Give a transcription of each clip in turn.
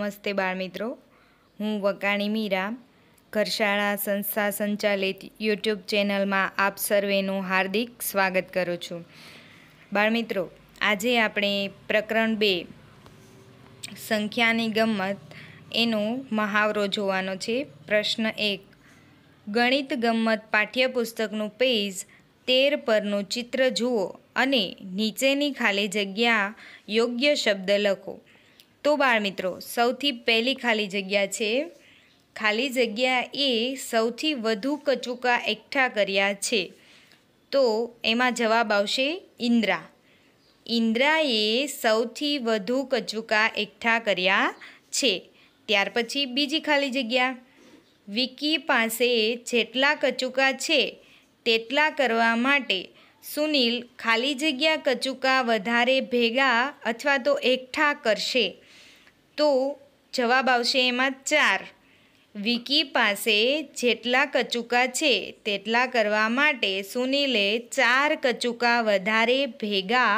નમસ્તે બાળમિત્રો હું વકાણી મીરા ઘરશાળા સંસ્થા સંચાલિત યુટ્યુબ ચેનલમાં આપ સર્વેનું હાર્દિક સ્વાગત કરું છું બાળમિત્રો આજે આપણે પ્રકરણ બે સંખ્યાની ગમત એનો મહાવરો જોવાનો છે પ્રશ્ન એક ગણિત ગમત પાઠ્યપુસ્તકનું પેજ તેર પરનું ચિત્ર જુઓ અને નીચેની ખાલી જગ્યા યોગ્ય શબ્દ લખો તો બાળ મિત્રો સૌથી પહેલી ખાલી જગ્યા છે ખાલી જગ્યા એ સૌથી વધુ કચુકા એકઠા કર્યા છે તો એમાં જવાબ આવશે ઇન્દ્રા ઇન્દ્રાએ સૌથી વધુ કચુકા એકઠા કર્યા છે ત્યાર પછી બીજી ખાલી જગ્યા વિકી પાસે જેટલા કચુકા છે તેટલા કરવા માટે સુનિલ ખાલી જગ્યા કચુકા વધારે ભેગા અથવા તો એકઠા કરશે તો જવાબ આવશે એમાં ચાર વિકી પાસે જેટલા કચુકા છે તેટલા કરવા માટે સુનિલે ચાર કચુકા વધારે ભેગા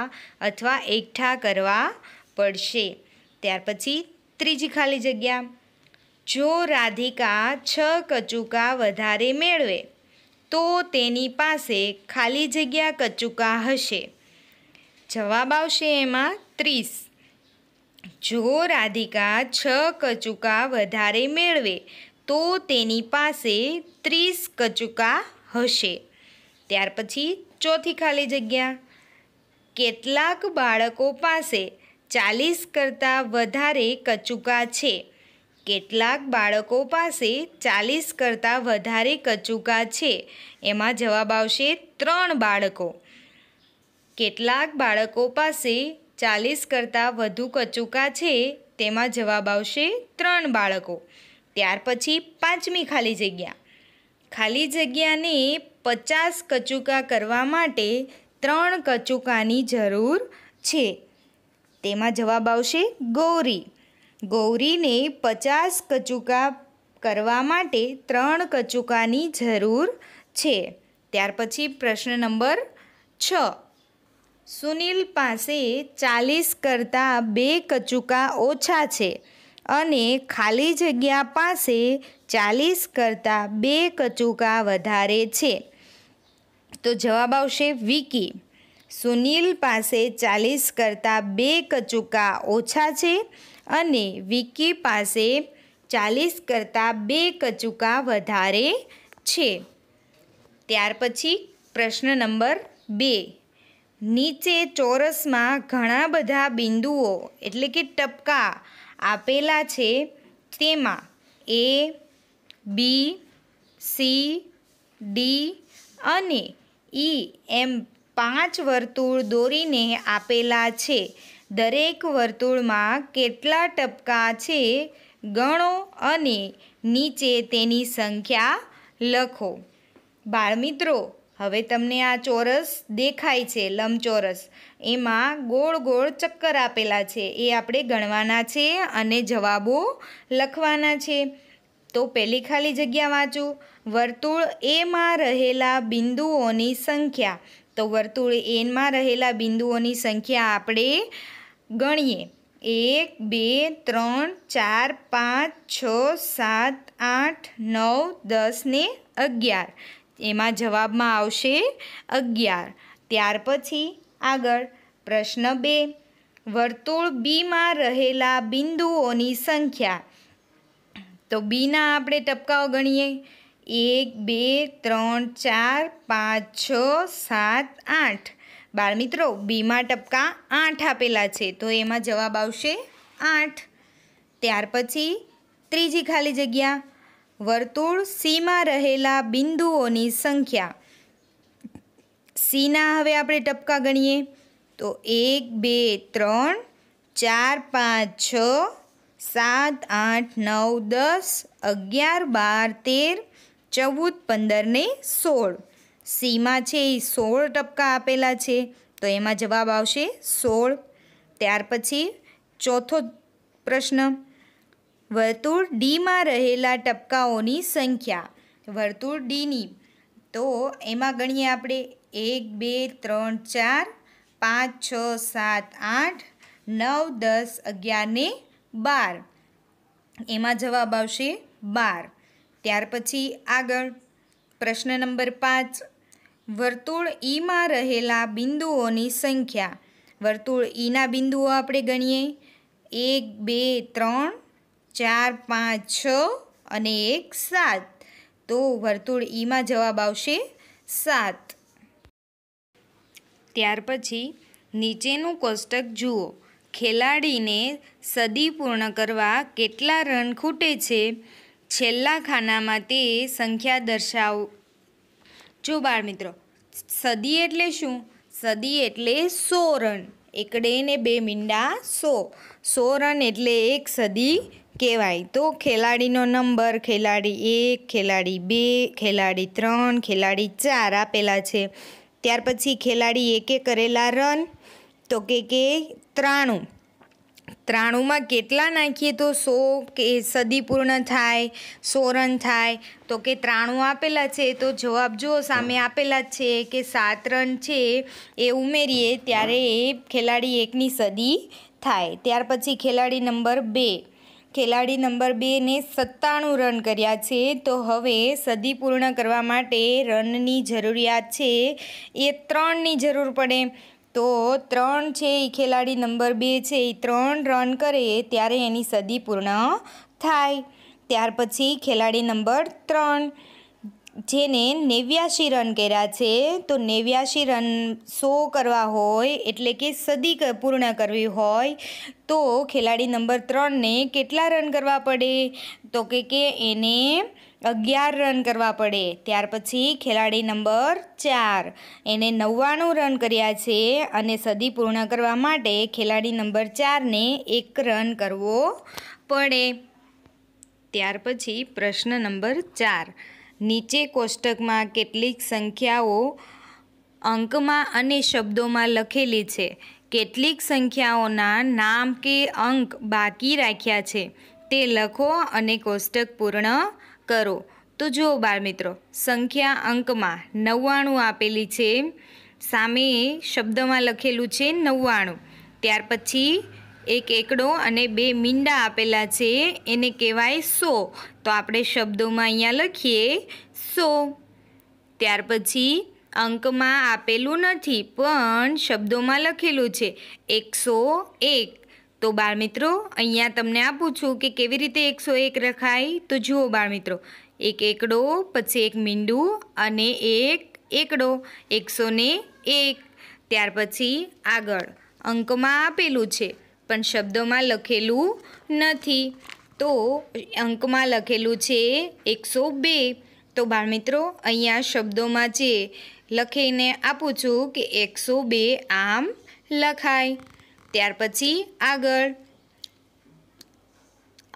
અથવા એકઠા કરવા પડશે ત્યાર પછી ત્રીજી ખાલી જગ્યા જો રાધિકા છ કચુકા વધારે મેળવે તો તેની પાસે ખાલી જગ્યા કચુકા હશે જવાબ આવશે એમાં ત્રીસ જો રાધિકા છ કચુકા વધારે મેળવે તો તેની પાસે ત્રીસ કચુકા હશે ત્યાર પછી ચોથી ખાલી જગ્યા કેટલાક બાળકો પાસે ચાલીસ કરતાં વધારે કચુકા છે કેટલાક બાળકો પાસે ચાલીસ કરતાં વધારે કચુકા છે એમાં જવાબ આવશે ત્રણ બાળકો કેટલાક બાળકો પાસે ચાલીસ કરતાં વધુ કચુકા છે તેમાં જવાબ આવશે ત્રણ બાળકો ત્યાર પછી પાંચમી ખાલી જગ્યા ખાલી જગ્યાને પચાસ કચુકા કરવા માટે ત્રણ કચુકાની જરૂર છે તેમાં જવાબ આવશે ગૌરી ગૌરીને પચાસ કચુકા કરવા માટે ત્રણ કચુકાની જરૂર છે ત્યાર પછી પ્રશ્ન નંબર છ સુનિલ પાસે ચાલીસ કરતાં બે કચુકા ઓછા છે અને ખાલી જગ્યા પાસે ચાલીસ કરતાં બે કચુકા વધારે છે તો જવાબ આવશે વિકી સુનિલ પાસે ચાલીસ કરતાં બે કચુકા ઓછા છે અને વિકી પાસે ચાલીસ કરતાં બે કચુકા વધારે છે ત્યાર પછી પ્રશ્ન નંબર બે નીચે ચોરસમાં ઘણા બધા બિંદુઓ એટલે કે ટપકા આપેલા છે તેમાં એ બી સી ડી અને ઈ એમ પાંચ વર્તુળ દોરીને આપેલા છે દરેક વર્તુળમાં કેટલા ટપકા છે ગણો અને નીચે તેની સંખ્યા લખો બાળમિત્રો હવે તમને આ ચોરસ દેખાય છે લંબચોરસ એમાં ગોળ ગોળ ચક્કર આપેલા છે એ આપણે ગણવાના છે અને જવાબો લખવાના છે તો પહેલી ખાલી જગ્યા વાંચું વર્તુળ એમાં રહેલા બિંદુઓની સંખ્યા તો વર્તુળ એમાં રહેલા બિંદુઓની સંખ્યા આપણે ગણીએ એક બે ત્રણ ચાર પાંચ છ સાત આઠ નવ દસ ને અગિયાર એમાં જવાબમાં આવશે અગિયાર ત્યાર પછી આગળ પ્રશ્ન બે વર્તુળ બીમાં રહેલા બિંદુઓની સંખ્યા તો બીના આપણે ટપકાઓ ગણીએ એક બે ત્રણ ચાર પાંચ છ સાત આઠ બાળ મિત્રો બીમાં ટપકા આઠ આપેલા છે તો એમાં જવાબ આવશે આઠ ત્યાર પછી ત્રીજી ખાલી જગ્યા વર્તુળ સીમાં રહેલા બિંદુઓની સંખ્યા સીના હવે આપણે ટપકા ગણીએ તો એક બે ત્રણ ચાર પાંચ છ સાત આઠ નવ દસ અગિયાર બાર તેર ચૌદ પંદર ને સોળ સીમાં છે એ સોળ ટપકા આપેલા છે તો એમાં જવાબ આવશે સોળ ત્યાર પછી ચોથો પ્રશ્ન વર્તુળ ડીમાં રહેલા ટપકાઓની સંખ્યા વર્તુળ ડીની તો એમાં ગણીએ આપણે એક બે ત્રણ ચાર પાંચ છ સાત આઠ નવ દસ અગિયાર ને બાર એમાં જવાબ આવશે બાર ત્યાર પછી આગળ પ્રશ્ન નંબર પાંચ વર્તુળ ઈમાં રહેલા બિંદુઓની સંખ્યા વર્તુળ ઈના બિંદુઓ આપણે ગણીએ એક બે ત્રણ ચાર પાંચ છ અને એક સાત તો વર્તુળ ઈમાં જવાબ આવશે સાત ત્યાર પછી નીચેનું કોષ્ટક જુઓ ખેલાડીને સદી પૂર્ણ કરવા કેટલા રન ખૂટે છે છેલ્લા ખાનામાં તે સંખ્યા દર્શાવ જો બાળ મિત્રો સદી એટલે શું સદી એટલે સો રન એકડે ને બે મીંડા સો સો રન એટલે એક સદી કહેવાય તો ખેલાડીનો નંબર ખેલાડી એક ખેલાડી બે ખેલાડી ત્રણ ખેલાડી ચાર આપેલા છે ત્યાર પછી ખેલાડી એકે કરેલા રન તો કે કે ત્રાણું ત્રાણુંમાં કેટલા નાખીએ તો સો કે સદી પૂર્ણ થાય સો રન થાય તો કે ત્રાણું આપેલા છે તો જવાબ જુઓ સામે આપેલા છે કે સાત રન છે એ ઉમેરીએ ત્યારે એ ખેલાડી એકની સદી થાય ત્યાર પછી ખેલાડી નંબર બે ખેલાડી નંબર બેને સત્તાણું રન કર્યા છે તો હવે સદી પૂર્ણ કરવા માટે રનની જરૂરિયાત છે એ ત્રણની જરૂર પડે તો ત્રણ છે એ ખેલાડી નંબર બે છે એ ત્રણ રન કરે ત્યારે એની સદી પૂર્ણ થાય ત્યાર પછી ખેલાડી નંબર ત્રણ જેને નેવ્યાશી રન કર્યા છે તો નેવ્યાશી રન સો કરવા હોય એટલે કે સદી પૂર્ણ કરવી હોય તો ખેલાડી નંબર ત્રણને કેટલા રન કરવા પડે તો કે કે એને અગિયાર રન કરવા પડે ત્યાર પછી ખેલાડી નંબર ચાર એને નવ્વાણું રન કર્યા છે અને સદી પૂર્ણ કરવા માટે ખેલાડી નંબર ચારને એક રન કરવો પડે ત્યાર પછી પ્રશ્ન નંબર ચાર નીચે કોષ્ટકમાં કેટલીક સંખ્યાઓ અંકમાં અને શબ્દોમાં લખેલી છે કેટલીક સંખ્યાઓના નામ કે અંક બાકી રાખ્યા છે તે લખો અને કોષ્ટક પૂર્ણ કરો તો જુઓ બાળ મિત્રો સંખ્યા અંકમાં નવ્વાણું આપેલી છે સામે શબ્દમાં લખેલું છે નવ્વાણું ત્યાર પછી એક એકડો અને બે મીંડા આપેલા છે એને કહેવાય સો તો આપણે શબ્દોમાં અહીંયા લખીએ સો ત્યાર પછી અંકમાં આપેલું નથી પણ શબ્દોમાં લખેલું છે એકસો એક તો બાળ મિત્રો અહીંયા તમને આપું છું કે કેવી રીતે એકસો એક રખાય તો જુઓ બાળ મિત્રો એક એકડો પછી એક મીંડું અને એક એકડો એકસો એક ત્યાર પછી આગળ અંકમાં આપેલું છે પણ શબ્દોમાં લખેલું નથી તો અંકમાં લખેલું છે એકસો બે તો બાળ મિત્રો અહીંયા શબ્દોમાં જે લખીને આપું છું કે એકસો બે આમ લખાય ત્યાર પછી આગળ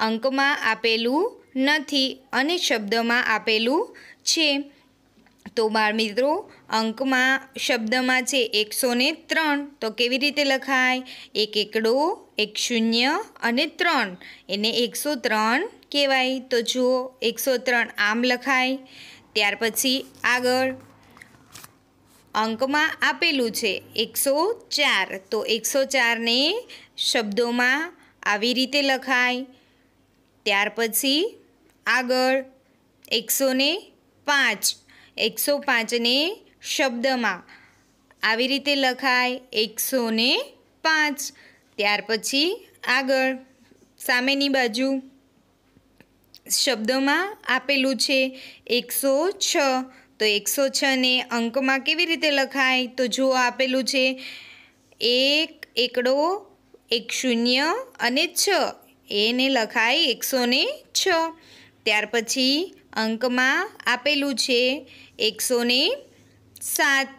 અંકમાં આપેલું નથી અને શબ્દમાં આપેલું છે તો બાળ મિત્રો અંકમાં શબ્દમાં છે એકસો ને ત્રણ તો કેવી રીતે લખાય એક એકડો એક શૂન્ય અને ત્રણ એને એકસો ત્રણ કહેવાય તો જુઓ એકસો ત્રણ આમ લખાય ત્યાર પછી આગળ અંકમાં આપેલું છે એકસો ચાર તો એકસો ચારને શબ્દોમાં આવી રીતે લખાય ત્યાર પછી આગળ એકસો ને પાંચ એકસો પાંચને શબ્દમાં આવી રીતે લખાય એકસો ને પાંચ ત્યાર પછી આગળ સામેની બાજુ શબ્દોમાં આપેલું છે એકસો છ તો એકસો છ ને અંકમાં કેવી રીતે લખાય તો જો આપેલું છે એક એકડો એક શૂન્ય અને છ એને લખાય એકસો ને છ ત્યાર પછી અંકમાં આપેલું છે એકસો ને સાત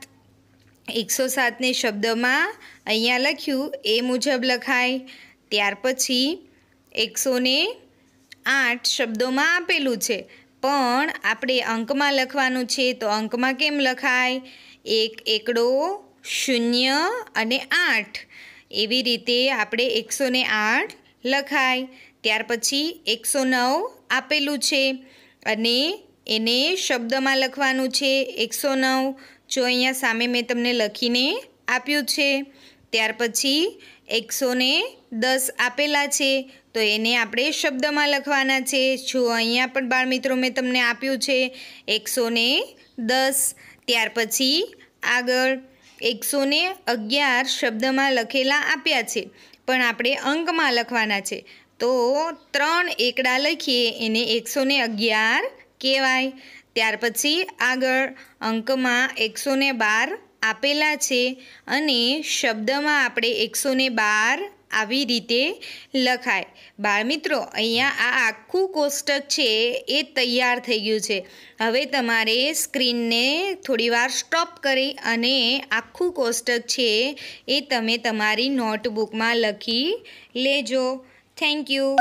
એકસો સાતને શબ્દમાં અહીંયા લખ્યું એ મુજબ લખાય ત્યાર પછી એકસો આઠ શબ્દોમાં આપેલું છે પણ આપણે અંકમાં લખવાનું છે તો અંકમાં કેમ લખાય એક એકડો શૂન્ય અને આઠ એવી રીતે આપણે એકસો ને આઠ લખાય ત્યાર પછી એકસો નવ આપેલું છે અને એને શબ્દમાં લખવાનું છે એકસો નવ જો અહીંયા સામે મેં તમને લખીને આપ્યું છે ત્યાર પછી એકસો દસ આપેલા છે તો એને આપણે શબ્દમાં લખવાના છે જો અહીંયા પણ બાળમિત્રો મેં તમને આપ્યું છે એકસો દસ ત્યાર પછી આગળ એકસો અગિયાર શબ્દમાં લખેલા આપ્યા છે પણ આપણે અંકમાં લખવાના છે તો ત્રણ એકડા લખીએ એને એકસો અગિયાર કહેવાય ત્યાર પછી આગળ અંકમાં એકસો બાર આપેલા છે અને શબ્દમાં આપણે એકસો બાર આવી રીતે લખાય બાળમિત્રો અહીંયા આ આખું કોષ્ટક છે એ તૈયાર થઈ ગયું છે હવે તમારે સ્ક્રીનને થોડીવાર સ્ટોપ કરી અને આખું કોષ્ટક છે એ તમે તમારી નોટબુકમાં લખી લેજો થેન્ક યુ